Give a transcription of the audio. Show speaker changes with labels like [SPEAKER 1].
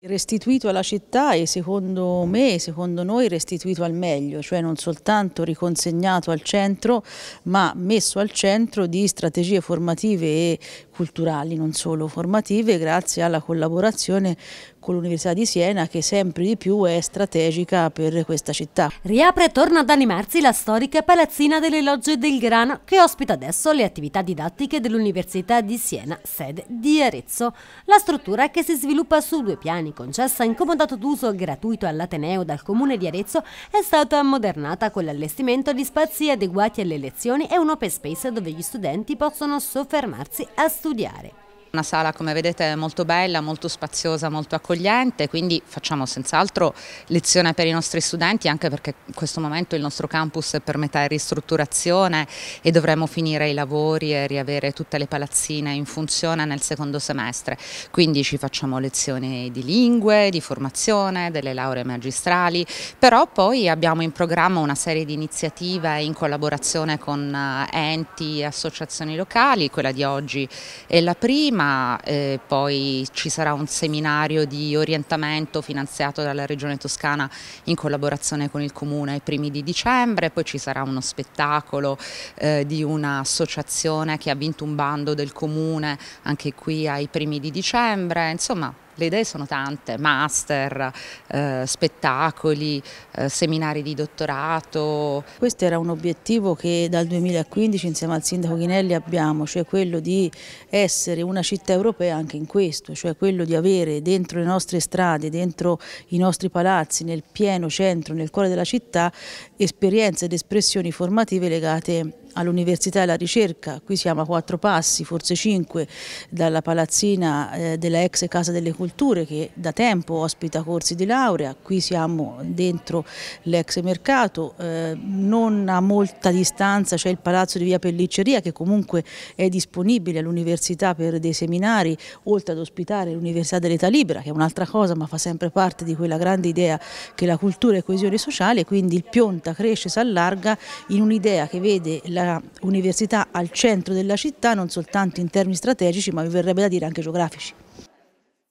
[SPEAKER 1] Restituito alla città e secondo me, secondo noi, restituito al meglio, cioè non soltanto riconsegnato al centro, ma messo al centro di strategie formative e culturali, non solo formative, grazie alla collaborazione con l'Università di Siena che sempre di più è strategica per questa città. Riapre e torna ad
[SPEAKER 2] animarsi la storica palazzina delle logge del Grana che ospita adesso le attività didattiche dell'Università di Siena, sede di Arezzo. La struttura che si sviluppa su due piani, concessa in comodato d'uso gratuito all'Ateneo dal Comune di Arezzo, è stata ammodernata con l'allestimento di spazi adeguati alle lezioni e un open space dove gli studenti possono soffermarsi a studiare.
[SPEAKER 3] Una sala come vedete molto bella, molto spaziosa, molto accogliente, quindi facciamo senz'altro lezione per i nostri studenti anche perché in questo momento il nostro campus è per metà in ristrutturazione e dovremo finire i lavori e riavere tutte le palazzine in funzione nel secondo semestre. Quindi ci facciamo lezioni di lingue, di formazione, delle lauree magistrali, però poi abbiamo in programma una serie di iniziative in collaborazione con eh, enti e associazioni locali, quella di oggi è la prima prima, eh, poi ci sarà un seminario di orientamento finanziato dalla Regione Toscana in collaborazione con il Comune ai primi di dicembre, poi ci sarà uno spettacolo eh, di un'associazione che ha vinto un bando del Comune anche qui ai primi di dicembre, insomma le idee sono tante, master, eh, spettacoli, eh, seminari di dottorato. Questo era un obiettivo che dal 2015 insieme al sindaco Ghinelli abbiamo, cioè quello
[SPEAKER 1] di essere una città europea anche in questo, cioè quello di avere dentro le nostre strade, dentro i nostri palazzi, nel pieno centro, nel cuore della città, esperienze ed espressioni formative legate all'università e alla ricerca, qui siamo a quattro passi, forse cinque, dalla palazzina eh, della ex Casa delle Culture che da tempo ospita corsi di laurea, qui siamo dentro l'ex mercato, eh, non a molta distanza c'è il palazzo di via Pellicceria che comunque è disponibile all'università per dei seminari, oltre ad ospitare l'Università dell'Età Libera, che è un'altra cosa ma fa sempre parte di quella grande idea che la cultura è coesione sociale, quindi il Pionta cresce, si allarga in un'idea che vede la università al centro della città non soltanto in termini strategici ma mi verrebbe da dire anche geografici.